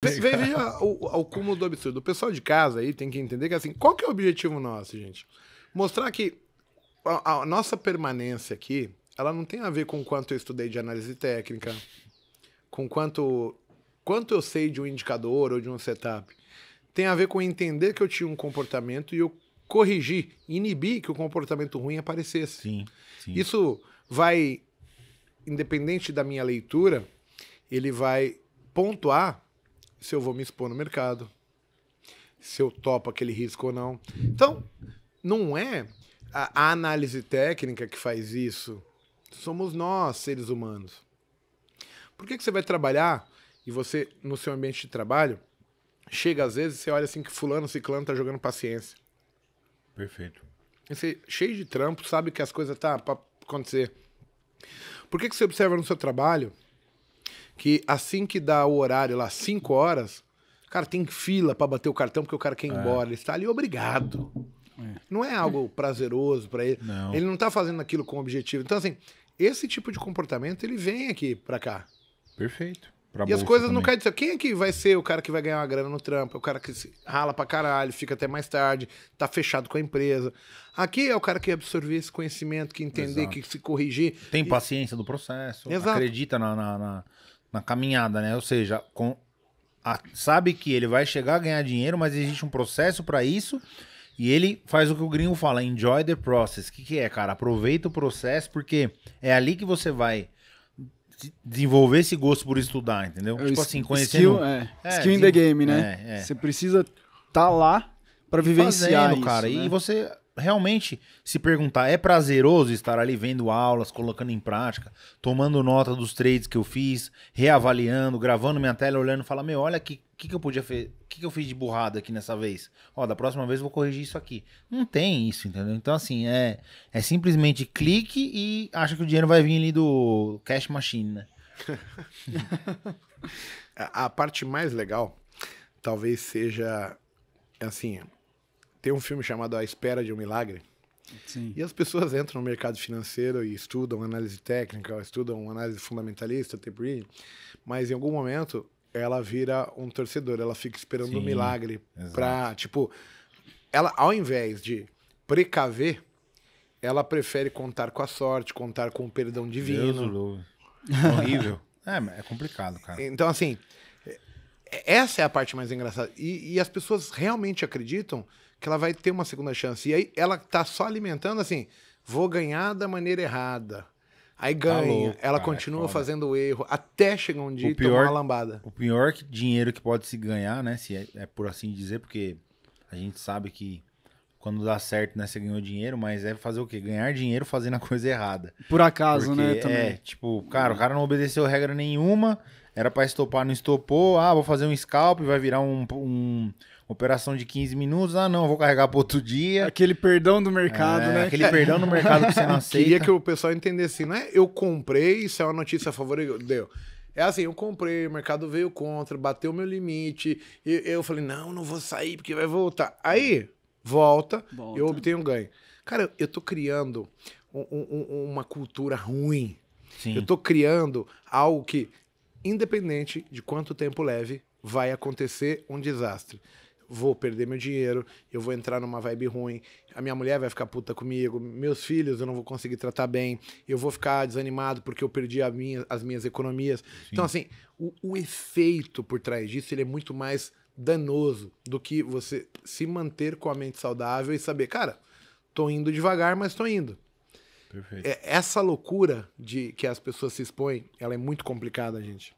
Veja o, o cúmulo do absurdo. O pessoal de casa aí tem que entender que assim, qual que é o objetivo nosso, gente? Mostrar que a, a nossa permanência aqui, ela não tem a ver com quanto eu estudei de análise técnica, com quanto quanto eu sei de um indicador ou de um setup. Tem a ver com entender que eu tinha um comportamento e eu corrigir, inibir que o comportamento ruim aparecesse. Sim, sim. Isso vai independente da minha leitura, ele vai pontuar se eu vou me expor no mercado, se eu topo aquele risco ou não. Então, não é a, análise técnica que faz isso. Somos nós, seres humanos. Por que, que você vai trabalhar e você, no seu ambiente de trabalho, chega às vezes você olha assim que fulano, ciclano tá jogando paciência. Perfeito. você, cheio de trampo, sabe que as coisas tá para acontecer. Por que, que você observa no seu trabalho que assim que dá o horário lá, 5 horas, cara, tem fila para bater o cartão porque o cara quer ir é. embora. Ele está ali obrigado. É. Não é algo prazeroso para ele. Não. Ele não tá fazendo aquilo com objetivo. Então, assim, esse tipo de comportamento ele vem aqui para cá. Perfeito. Pra e as coisas também. não caem disso. Quem é que vai ser o cara que vai ganhar uma grana no trampo? É o cara que rala pra caralho, fica até mais tarde, tá fechado com a empresa. Aqui é o cara que absorver esse conhecimento, que entender, Exato. que se corrigir. Tem paciência do processo, Exato. acredita na, na, na na caminhada, né? Ou seja, com, a, sabe que ele vai chegar a ganhar dinheiro, mas existe um processo para isso. E ele faz o que o gringo fala, enjoy the process. O que, que é, cara? Aproveita o processo, porque é ali que você vai desenvolver esse gosto por estudar, entendeu? É, tipo assim, conhecendo... Skill, é. é skill in the game, né? É, é. você precisa estar tá lá para vivenciar fazendo, isso, cara. Né? E você realmente se perguntar, é prazeroso estar ali vendo aulas, colocando em prática, tomando nota dos trades que eu fiz, reavaliando, gravando minha tela, olhando fala: meu, olha que que, que eu podia fazer, que, que eu fiz de burrada aqui nessa vez? Ó, da próxima vez eu vou corrigir isso aqui. Não tem isso, entendeu? Então, assim, é, é simplesmente clique e acha que o dinheiro vai vir ali do cash machine, né? a parte mais legal talvez seja assim tem um filme chamado A Espera de um Milagre. Sim. E as pessoas entram no mercado financeiro e estudam análise técnica, estudam análise fundamentalista, tape reading, mas em algum momento ela vira um torcedor, ela fica esperando Sim, um milagre para, tipo, ela ao invés de precaver, ela prefere contar com a sorte, contar com o perdão divino. Horrível. é, é complicado, cara. Então assim, essa é a parte mais engraçada. E, e as pessoas realmente acreditam que ela vai ter uma segunda chance. E aí ela tá só alimentando assim: vou ganhar da maneira errada. Aí tá ganha, tá louco, ela cara, é continua é fazendo o erro até chegar um dia o pior, tomar uma lambada. O pior dinheiro que pode se ganhar, né? Se é, é, por assim dizer, porque a gente sabe que quando dá certo, né, você ganhou dinheiro, mas é fazer o quê? Ganhar dinheiro fazendo a coisa errada. Por acaso, né, porque, né? Também. É, tipo, cara, o cara não obedeceu regra nenhuma, era para estopar, não estopou. Ah, vou fazer um scalp, vai virar um, um operação de 15 minutos. Ah, não, vou carregar para outro dia. Aquele perdão do mercado, é, né? Aquele perdão do mercado que você não aceita. Queria que o pessoal entendesse não é eu comprei, isso é uma notícia favor deu. É assim, eu comprei, o mercado veio contra, bateu meu limite, eu, eu falei, não, não vou sair porque vai voltar. Aí, volta, volta. eu obtenho um ganho. Cara, eu tô criando um, um, uma cultura ruim. Sim. Eu tô criando algo que independente de quanto tempo leve, vai acontecer um desastre. Vou perder meu dinheiro, eu vou entrar numa vibe ruim, a minha mulher vai ficar puta comigo, meus filhos eu não vou conseguir tratar bem, eu vou ficar desanimado porque eu perdi minha, as minhas economias. Sim. Então, assim, o, o efeito por trás disso ele é muito mais danoso do que você se manter com a mente saudável e saber, cara, tô indo devagar, mas tô indo. Perfeito. É, essa loucura de que as pessoas se expõem, ela é muito complicada, gente.